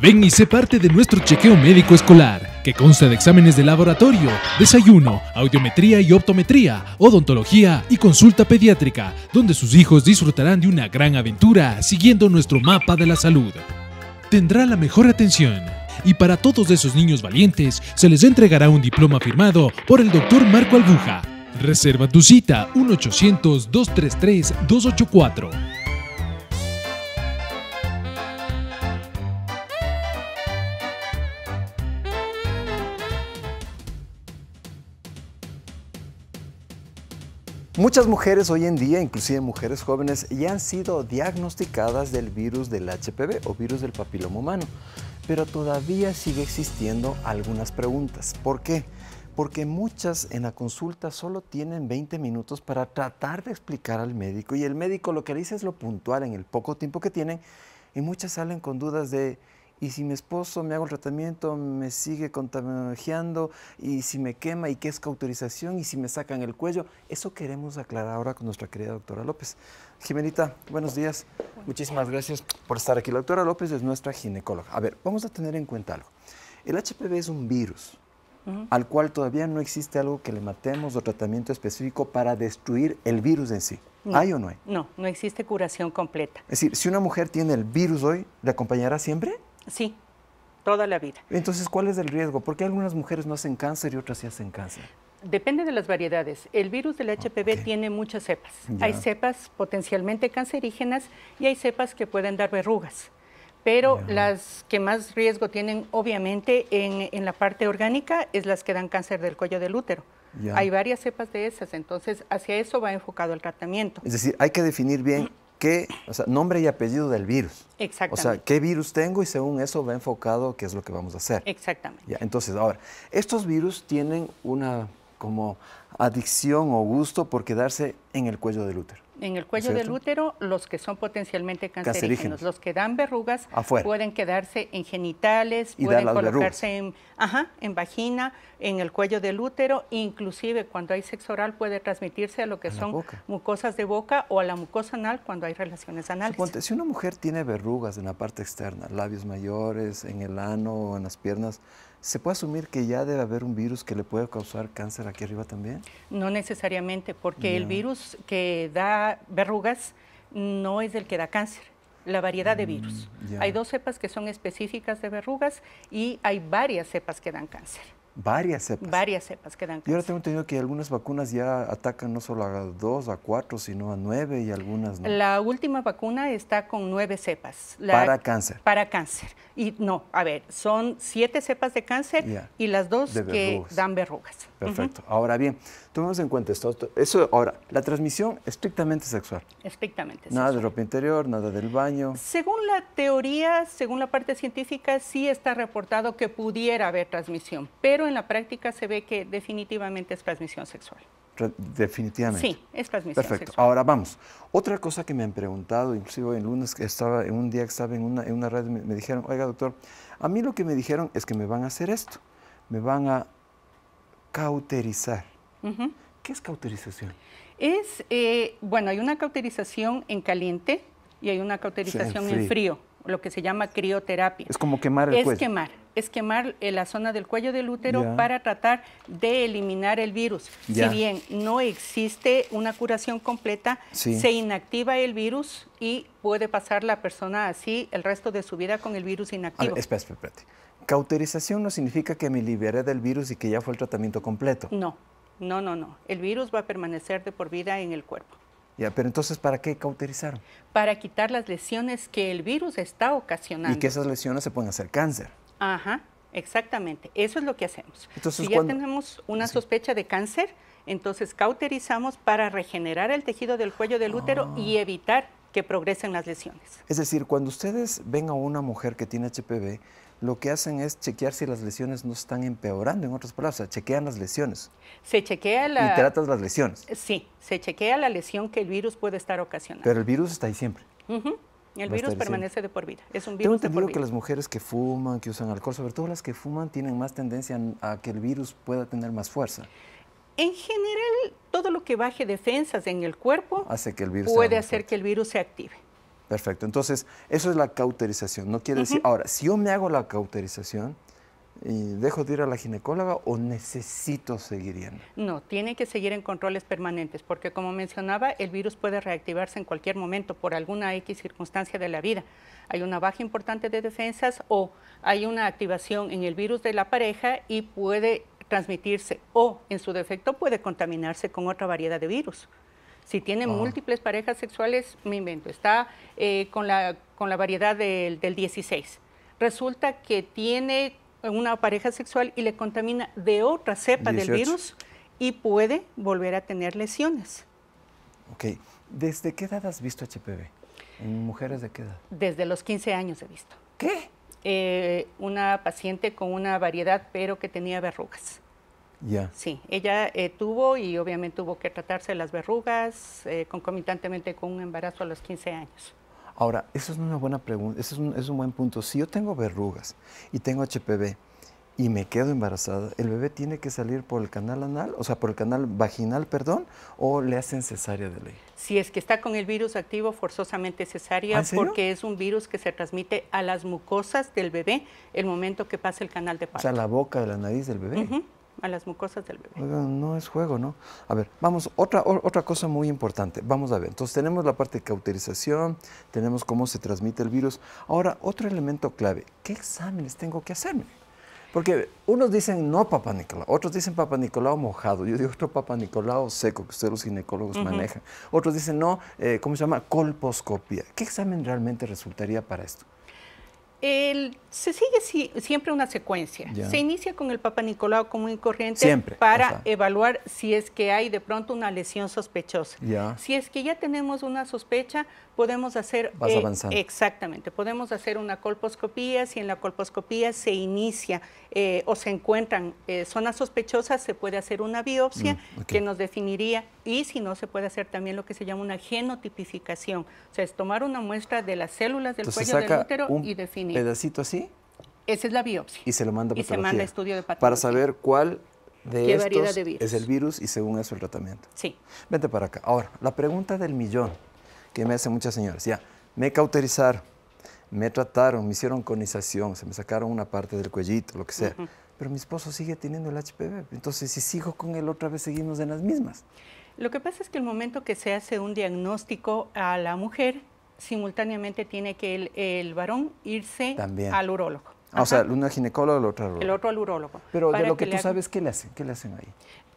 Ven y sé parte de nuestro chequeo médico escolar, que consta de exámenes de laboratorio, desayuno, audiometría y optometría, odontología y consulta pediátrica, donde sus hijos disfrutarán de una gran aventura siguiendo nuestro mapa de la salud. Tendrá la mejor atención. Y para todos esos niños valientes, se les entregará un diploma firmado por el doctor Marco Albuja. Reserva tu cita 1-800-233-284. Muchas mujeres hoy en día, inclusive mujeres jóvenes, ya han sido diagnosticadas del virus del HPV o virus del papiloma humano, pero todavía sigue existiendo algunas preguntas. ¿Por qué? Porque muchas en la consulta solo tienen 20 minutos para tratar de explicar al médico y el médico lo que dice es lo puntual en el poco tiempo que tienen y muchas salen con dudas de y si mi esposo me hago el tratamiento, me sigue contagiando, y si me quema, y que es cauterización, y si me sacan el cuello. Eso queremos aclarar ahora con nuestra querida doctora López. Jimenita, buenos días. Muchísimas gracias por estar aquí. La doctora López es nuestra ginecóloga. A ver, vamos a tener en cuenta algo. El HPV es un virus al cual todavía no existe algo que le matemos o tratamiento específico para destruir el virus en sí. ¿Hay o no hay? No, no existe curación completa. Es decir, si una mujer tiene el virus hoy, ¿le acompañará siempre? Sí, toda la vida. Entonces, ¿cuál es el riesgo? ¿Por qué algunas mujeres no hacen cáncer y otras sí hacen cáncer? Depende de las variedades. El virus del HPV tiene muchas cepas. Hay cepas potencialmente cancerígenas y hay cepas que pueden dar verrugas. Pero las que más riesgo tienen, obviamente, en, la parte orgánica es las que dan cáncer del cuello del útero. Hay varias cepas de esas, entonces hacia eso va enfocado el tratamiento. Es decir, hay que definir bien qué, o sea, nombre y apellido del virus. Exactamente. O sea, qué virus tengo y según eso va enfocado qué es lo que vamos a hacer. Exactamente. entonces, ahora, estos virus tienen una como adicción o gusto por quedarse en el cuello del útero. En el cuello del útero, los que son potencialmente cancerígenos, los que dan verrugas, pueden quedarse en genitales, pueden colocarse en, ajá, en, vagina, en el cuello del útero, inclusive cuando hay sexo oral puede transmitirse a lo que son mucosas de boca o a la mucosa anal cuando hay relaciones anales. si una mujer tiene verrugas en la parte externa, labios mayores, en el ano, o en las piernas, ¿Se puede asumir que ya debe haber un virus que le puede causar cáncer aquí arriba también? No necesariamente, porque el virus que da verrugas no es el que da cáncer, la variedad de mm, virus. Hay dos cepas que son específicas de verrugas y hay varias cepas que dan cáncer. Varias cepas. Varias cepas que dan cáncer. Yo ahora tengo entendido que algunas vacunas ya atacan no solo a dos, a cuatro, sino a nueve y algunas no. La última vacuna está con nueve cepas. para cáncer. Para cáncer. Y no, a ver, son siete cepas de cáncer y las dos que dan verrugas. Perfecto. Ahora bien, tomemos en cuenta esto, Eso, ahora, la transmisión estrictamente sexual. Estrictamente Nada de ropa interior, nada del baño. Según la teoría, según la parte científica, sí está reportado que pudiera haber transmisión, pero en la práctica se ve que definitivamente es transmisión sexual. Definitivamente. Sí, es transmisión Perfecto. Ahora vamos. Otra cosa que me han preguntado, inclusive el lunes que estaba, en un día que estaba en una, en red, me, dijeron, oiga doctor, a mí lo que me dijeron es que me van a hacer esto, me van a cauterizar. ¿Qué es cauterización? Es, eh, bueno, hay una cauterización en caliente y hay una cauterización en, frío. lo que se llama crioterapia. Es como quemar el Es quemar es quemar eh, la zona del cuello del útero para tratar de eliminar el virus. Si bien no existe una curación completa, se inactiva el virus y puede pasar la persona así el resto de su vida con el virus inactivo. espérate, espérate. Cauterización no significa que me liberé del virus y que ya fue el tratamiento completo. No, no, no, no. El virus va a permanecer de por vida en el cuerpo. Ya, pero entonces, ¿para qué cauterizaron? Para quitar las lesiones que el virus está ocasionando. Y que esas lesiones se pueden hacer cáncer. Ajá, exactamente. Eso es lo que hacemos. si ya tenemos una sospecha de cáncer, entonces cauterizamos para regenerar el tejido del cuello del útero ah. y evitar que progresen las lesiones. Es decir, cuando ustedes ven a una mujer que tiene HPV, lo que hacen es chequear si las lesiones no están empeorando, en otras palabras, chequean las lesiones. Se chequea la... Y tratas las lesiones. Sí, se chequea la lesión que el virus puede estar ocasionando. Pero el virus está ahí siempre. El virus permanece de por vida. Es un virus Tengo que las mujeres que fuman, que usan alcohol, sobre todo las que fuman, tienen más tendencia a que el virus pueda tener más fuerza. En general, todo lo que baje defensas en el cuerpo puede hacer que el virus se active. Perfecto. Entonces, eso es la cauterización. No quiere decir. Ahora, si yo me hago la cauterización, y dejo de ir a la ginecóloga o necesito seguir yendo? No, tiene que seguir en controles permanentes porque como mencionaba, el virus puede reactivarse en cualquier momento por alguna X circunstancia de la vida. Hay una baja importante de defensas o hay una activación en el virus de la pareja y puede transmitirse o en su defecto puede contaminarse con otra variedad de virus. Si tiene ah. múltiples parejas sexuales, me invento, está eh, con, la, con la variedad del, del 16. Resulta que tiene una pareja sexual y le contamina de otra cepa del virus y puede volver a tener lesiones. Ok. ¿Desde qué edad has visto HPV? ¿En mujeres de qué edad? Desde los 15 años he visto. ¿Qué? Eh, una paciente con una variedad, pero que tenía verrugas. Ya. Sí, ella eh, tuvo y obviamente tuvo que tratarse las verrugas eh, concomitantemente con un embarazo a los 15 años. Ahora, eso es una buena pregunta, es un, buen punto. Si yo tengo verrugas y tengo HPV, y me quedo embarazada, ¿el bebé tiene que salir por el canal anal, o sea, por el canal vaginal, perdón, o le hacen cesárea de ley? Si es que está con el virus activo, forzosamente cesárea, ¿Ah, porque es un virus que se transmite a las mucosas del bebé el momento que pasa el canal de parto. O sea, la boca, la nariz del bebé a las mucosas del bebé. no es juego, ¿no? A ver, vamos, otra, otra cosa muy importante. Vamos a ver, entonces tenemos la parte de cauterización, tenemos cómo se transmite el virus. Ahora, otro elemento clave, ¿qué exámenes tengo que hacerme? Porque unos dicen no papá Nicolau, otros dicen papá Nicolau mojado, yo digo otro papá Nicolau seco, que ustedes los ginecólogos manejan. Otros dicen no, eh, ¿cómo se llama? Colposcopia. ¿Qué examen realmente resultaría para esto? El, se sigue siempre una secuencia. Se inicia con el Papa Nicolau como y corriente para evaluar si es que hay de pronto una lesión sospechosa. Si es que ya tenemos una sospecha, podemos hacer... E exactamente, podemos hacer una colposcopía, si en la colposcopía se inicia eh, o se encuentran eh, zonas sospechosas, se puede hacer una biopsia mm, que nos definiría, y si no, se puede hacer también lo que se llama una genotipificación, o sea, es tomar una muestra de las células del cuello del útero y definir. pedacito así? Esa es la biopsia. Y se lo manda a patología. Y se manda estudio de patología. Para saber cuál de estos es el virus y según eso el tratamiento. Sí. Vente para acá. Ahora, la pregunta del millón que me hacen muchas señoras. Ya, me cauterizaron, me trataron, me hicieron conización, se me sacaron una parte del cuellito, lo que sea. Pero mi esposo sigue teniendo el HPV. Entonces, si sigo con él, otra vez seguimos en las mismas. Lo que pasa es que el momento que se hace un diagnóstico a la mujer, simultáneamente tiene que el, el varón irse al urólogo. Ah, o sea, uno al ginecólogo, el otro al urólogo. El otro al urólogo. Pero de lo que, tú sabes, ¿qué le hacen, ahí?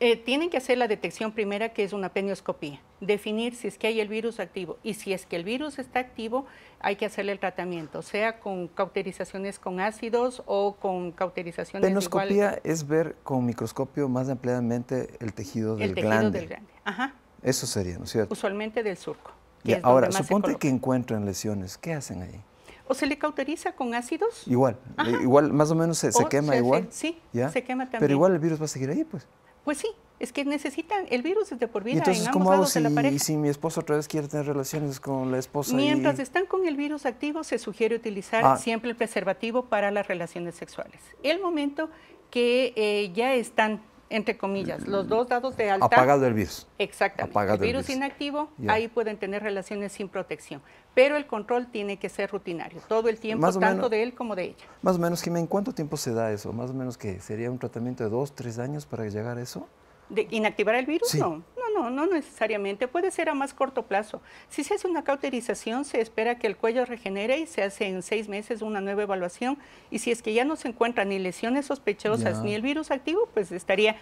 Eh, tienen que hacer la detección primera, que es una penioscopía, definir si es que hay el virus activo. Y si es que el virus está activo, hay que hacerle el tratamiento, sea con cauterizaciones con ácidos o con cauterizaciones Penoscopía es ver con microscopio más ampliamente el tejido del el tejido del glande, ajá. Eso sería, ¿no es cierto? Usualmente del surco. y ahora, suponte que encuentran lesiones, ¿qué hacen ahí? ¿O se le cauteriza con ácidos? Igual, eh, igual, más o menos se, quema igual. Sí, se quema también. Pero igual el virus va a seguir ahí, pues. Pues sí, es que necesitan, el virus es de por vida. entonces, ¿cómo hago si, si mi esposo otra vez quiere tener relaciones con la esposa? Mientras están con el virus activo, se sugiere utilizar ah. siempre el preservativo para las relaciones sexuales. El momento que eh, ya están entre comillas, los mm. dos dados de alta. Apagado el virus. Exactamente. el virus, inactivo, ahí pueden tener relaciones sin protección. Pero el control tiene que ser rutinario, todo el tiempo, tanto de él como de ella. Más o menos, Jiménez, ¿en cuánto tiempo se da eso? Más o menos que sería un tratamiento de dos, tres años para llegar a eso de inactivar el virus, no. No, no, necesariamente. Puede ser a más corto plazo. Si se hace una cauterización, se espera que el cuello regenere y se hace en seis meses una nueva evaluación. Y si es que ya no se encuentran ni lesiones sospechosas ni el virus activo, pues estaría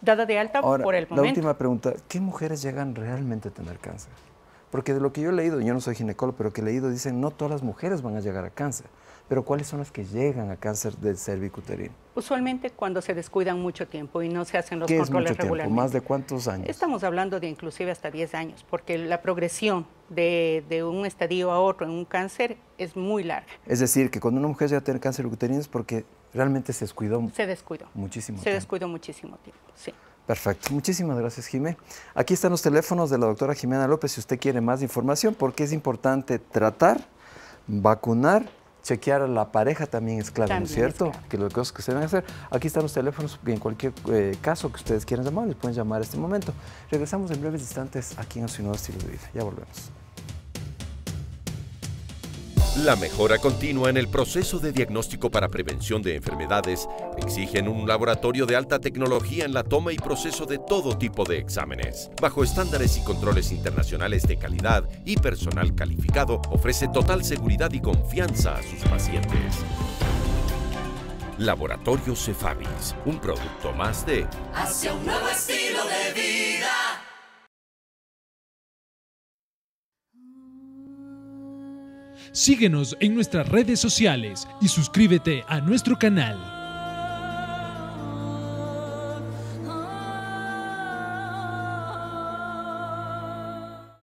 dada de alta por el momento. La última pregunta, ¿qué mujeres llegan realmente a tener cáncer? Porque de lo que yo he leído, yo no soy ginecólogo, pero que he leído dicen no todas las mujeres van a llegar a cáncer. Pero ¿cuáles son las que llegan a cáncer del cervicuterino? Usualmente cuando se descuidan mucho tiempo y no se hacen los ¿Qué es mucho Tiempo? ¿Más de cuántos años? Estamos hablando de inclusive hasta 10 años, porque la progresión de, un estadio a otro en un cáncer es muy larga. Es decir, que cuando una mujer llega a tener cáncer de uterino es porque realmente se descuidó. Se descuidó. Muchísimo Se descuidó muchísimo tiempo, sí. Perfecto. Muchísimas gracias, Jimé. Aquí están los teléfonos de la doctora Jimena López si usted quiere más información, porque es importante tratar, vacunar chequear a la pareja también es clave, ¿no es cierto? Que las cosas que se deben hacer. Aquí están los teléfonos en cualquier eh, caso que ustedes quieran llamar, les pueden llamar a este momento. Regresamos en breves instantes aquí en Nuevo Estilo de Vida. Ya volvemos. La mejora continua en el proceso de diagnóstico para prevención de enfermedades exigen un laboratorio de alta tecnología en la toma y proceso de todo tipo de exámenes. Bajo estándares y controles internacionales de calidad y personal calificado, ofrece total seguridad y confianza a sus pacientes. Laboratorio Cefavis, un producto más de... Hacia un nuevo estilo de vida. Síguenos en nuestras redes sociales y suscríbete a nuestro canal.